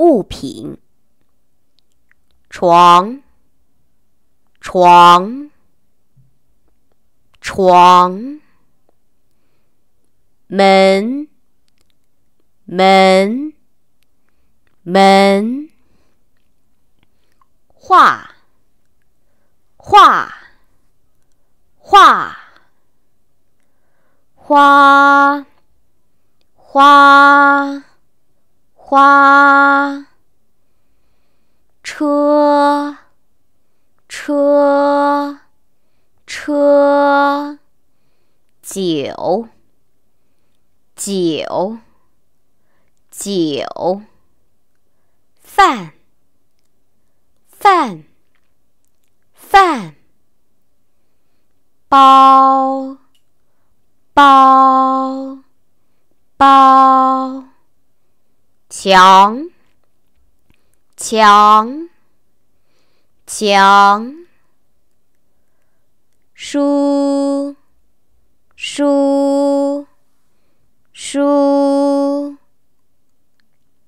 物品，床，床，床，门，门，门，画，画，画，花，花。花车车车酒酒酒饭饭饭包包包。墙墙墙，书书书，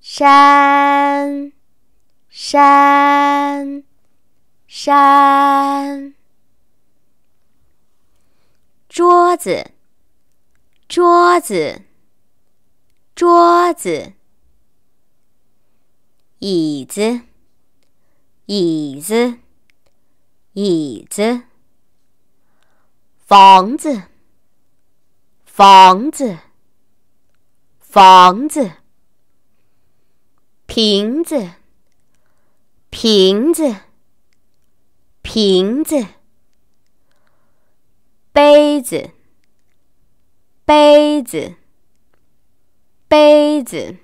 山山山，桌子桌子桌子。椅子，椅子，椅子；房子，房子，房子；瓶子，瓶子，瓶子；杯子，杯子，杯子。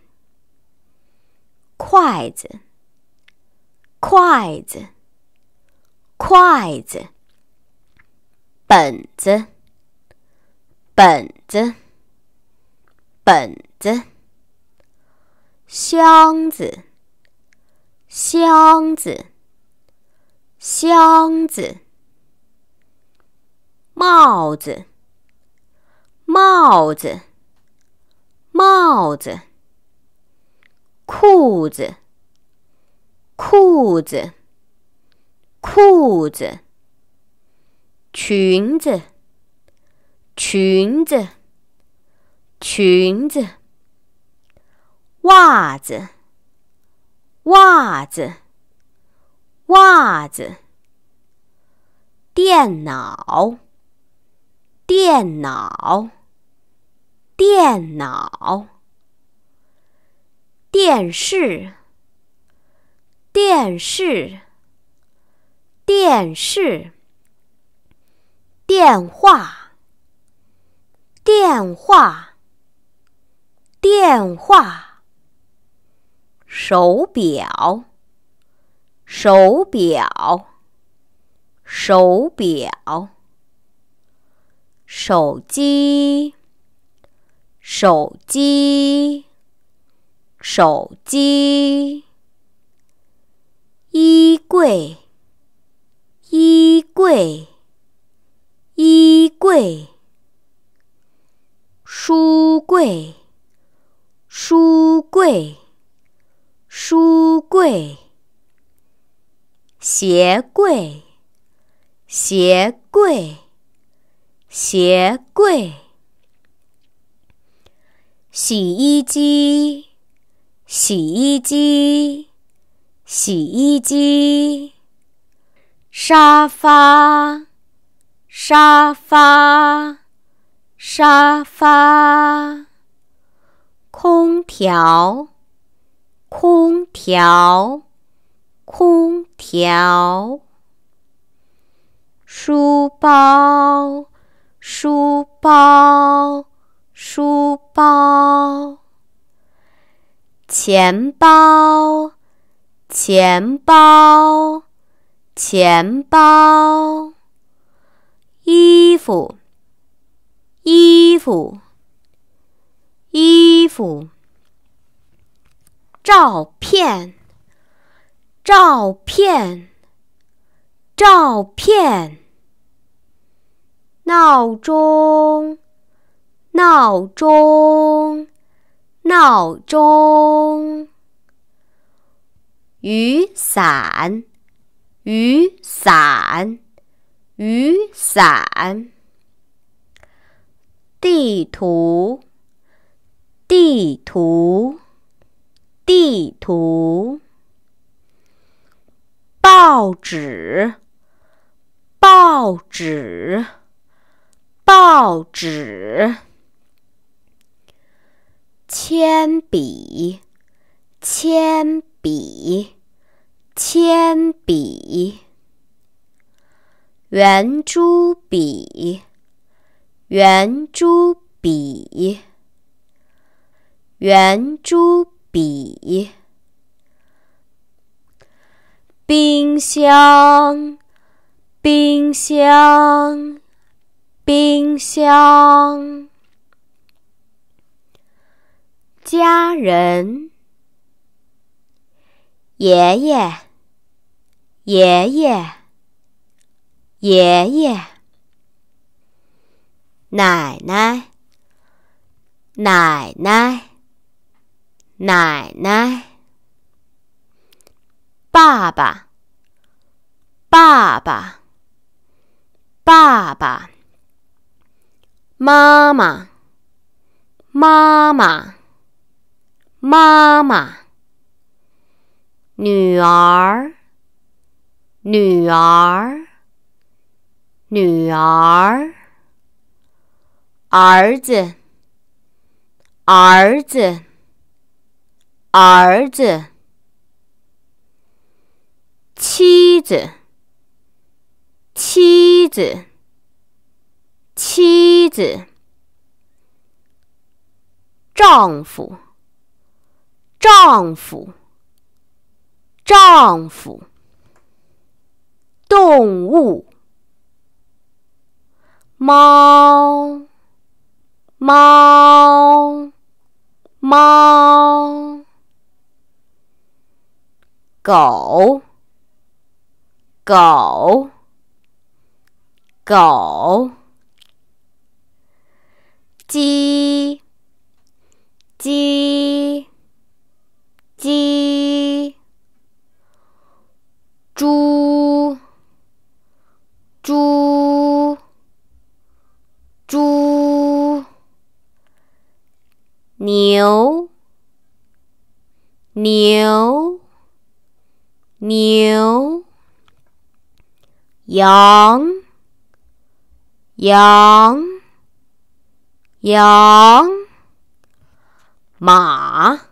筷子，筷子，筷子。本子，本子，本子。箱子，箱子，箱子。帽子，帽子，帽子。裤子，裤子，裤子；裙子，裙子，裙子；袜子，袜子，袜子；电脑，电脑，电脑。电视，电视，电视，电话，电话，电话，手表，手表，手表，手机，手机。手机，衣柜，衣柜，衣柜，书柜，书柜，书柜，鞋柜，鞋柜，鞋柜，洗衣机。洗衣机，洗衣机，沙发，沙发，沙发，空调，空调，空调，书包，书包，书包。钱包，钱包，钱包；衣服，衣服，衣服；照片，照片，照片；闹钟，闹钟。闹钟，雨伞，雨伞，雨伞，地图，地图，地图，报纸，报纸，报纸。铅笔，铅笔，铅笔；圆珠笔，圆珠笔，圆珠笔；冰箱，冰箱，冰箱。家人，爷爷，爷爷，爷爷，奶奶，奶奶，奶奶，爸爸，爸爸，爸爸，妈妈，妈妈。妈妈，女儿，女儿，女儿，儿子，儿子，儿子，妻子，妻子，妻子，丈夫。丈夫，丈夫，动物，猫，猫，猫，狗，狗，狗，鸡，鸡。鸡、猪、猪、猪、牛、牛、牛、羊、羊、羊、马。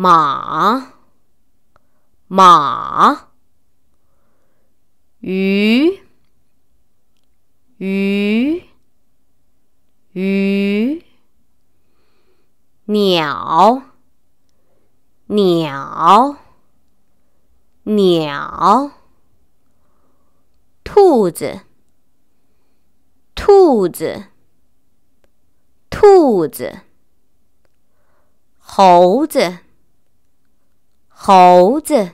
马，马，鱼，鱼，鱼，鸟，鸟，鸟，兔子，兔子，兔子，猴子。猴子，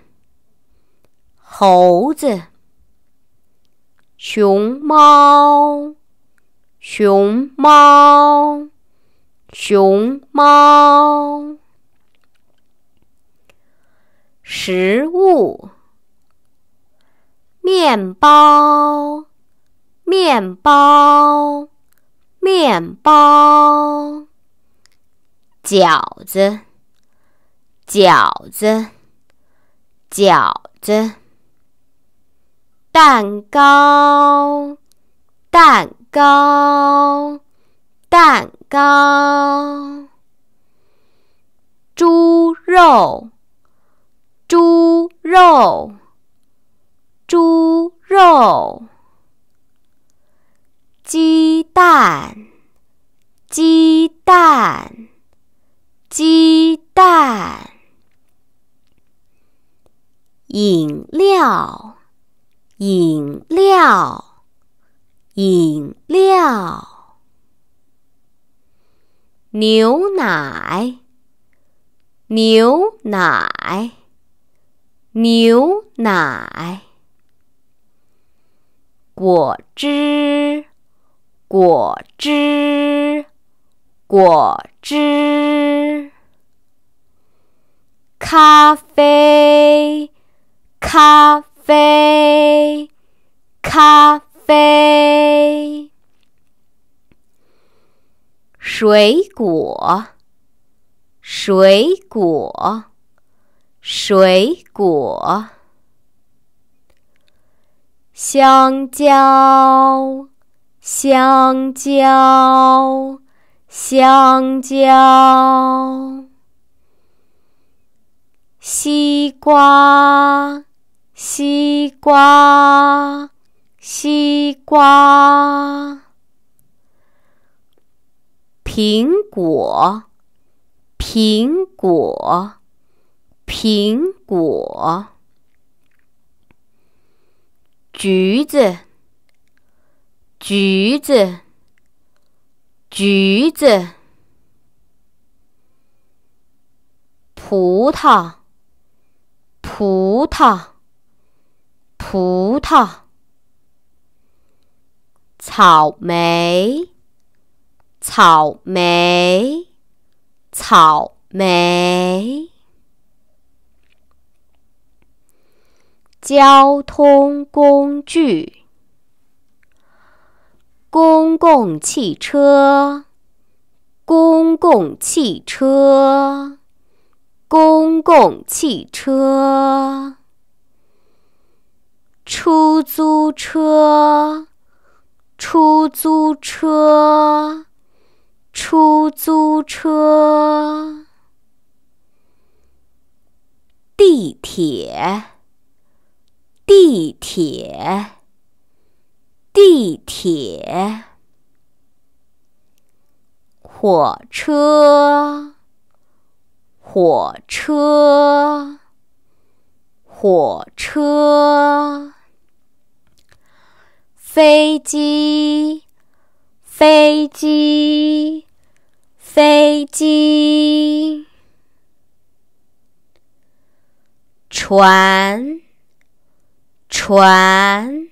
猴子，熊猫，熊猫，熊猫，食物，面包，面包，面包，饺子，饺子。饺子，蛋糕，蛋糕，蛋糕，猪肉，猪肉，猪肉，鸡蛋，鸡蛋，鸡蛋。饮料，饮料，饮料；牛奶，牛奶，牛奶；果汁，果汁，果汁；咖啡。咖啡，咖啡，水果，水果，水果，香蕉，香蕉，香蕉，西瓜。西瓜，西瓜，苹果，苹果，苹果，橘子，橘子，橘子，葡萄，葡萄。葡萄，草莓，草莓，草莓。交通工具，公共汽车，公共汽车，公共汽车。出租车，出租车，出租车；地铁，地铁，地铁；火车，火车，火车。飞机，飞机，飞机；船，船，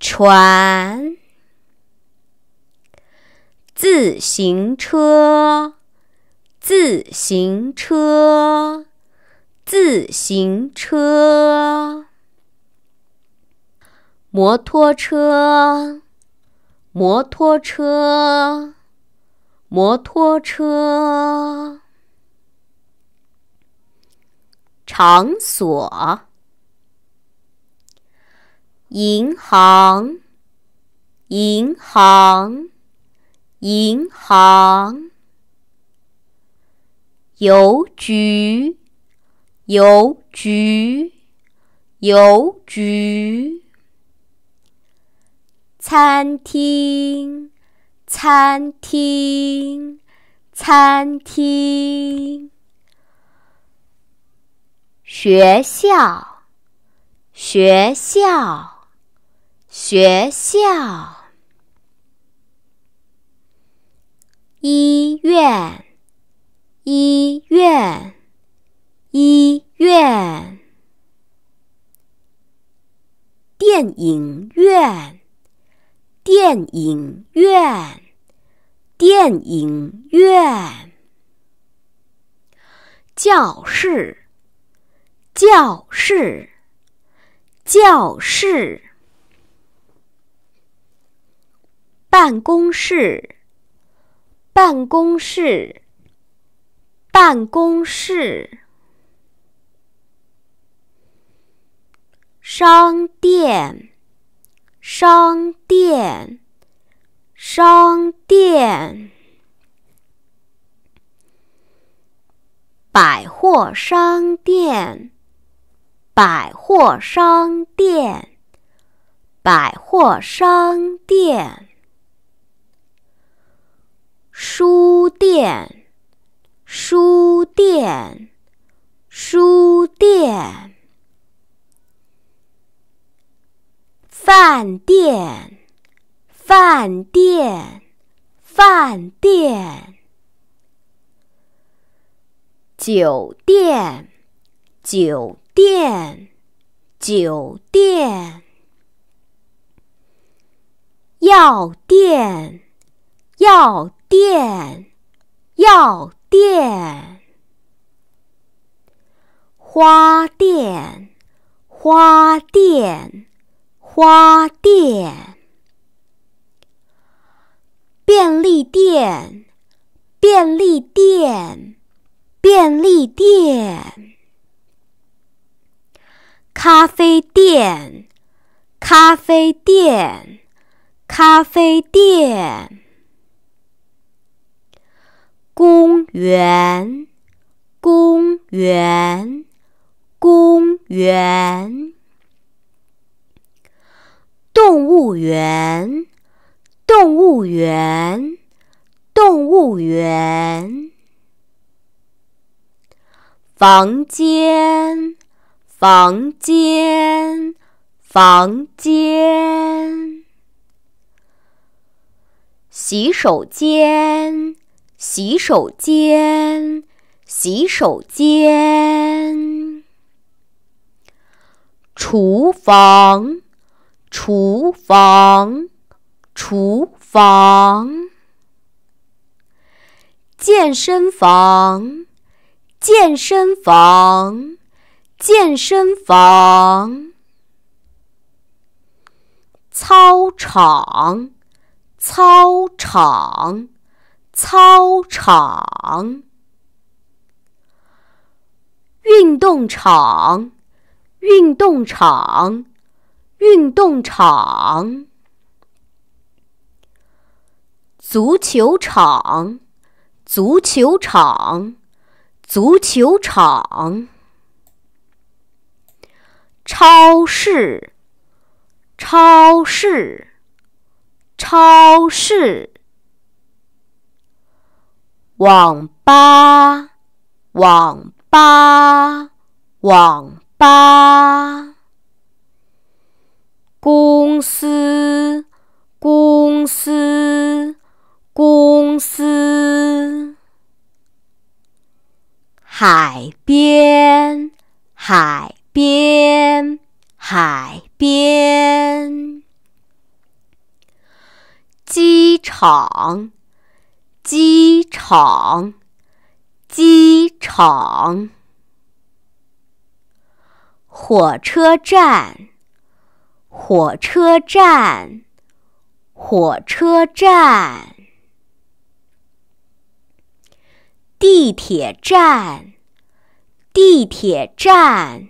船；自行车，自行车，自行车。摩托车，摩托车，摩托车。场所：银行，银行，银行；邮局，邮局，邮局。餐厅，餐厅，餐厅；学校，学校，学校；医院，医院，医院；电影院。电影院，电影院，教室，教室，教室，办公室，办公室，办公室，商店。商店，商店，百货商店，百货商店，百货商店，书店，书店，书店。饭店，饭店，饭店；酒店，酒店，酒店；药店，药店，药店；花店，花店。花店，便利店，便利店，便利店，咖啡店，咖啡店，咖啡店，公园，公园，公园。动物园，动物园，动物园。房间，房间，房间。洗手间，洗手间，洗手间。厨房。厨房，厨房；健身房，健身房，健身房；操场，操场，操场；运动场，运动场。运动场，足球场，足球场，足球场，超市，超市，超市，网吧，网吧，网吧。公司，公司，公司；海边，海边，海边；机场，机场，机场；火车站。火车站，火车站，地铁站，地铁站，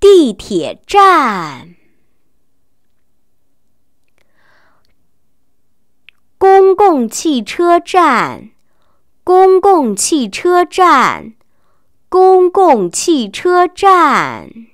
地铁站，公共汽车站，公共汽车站，公共汽车站。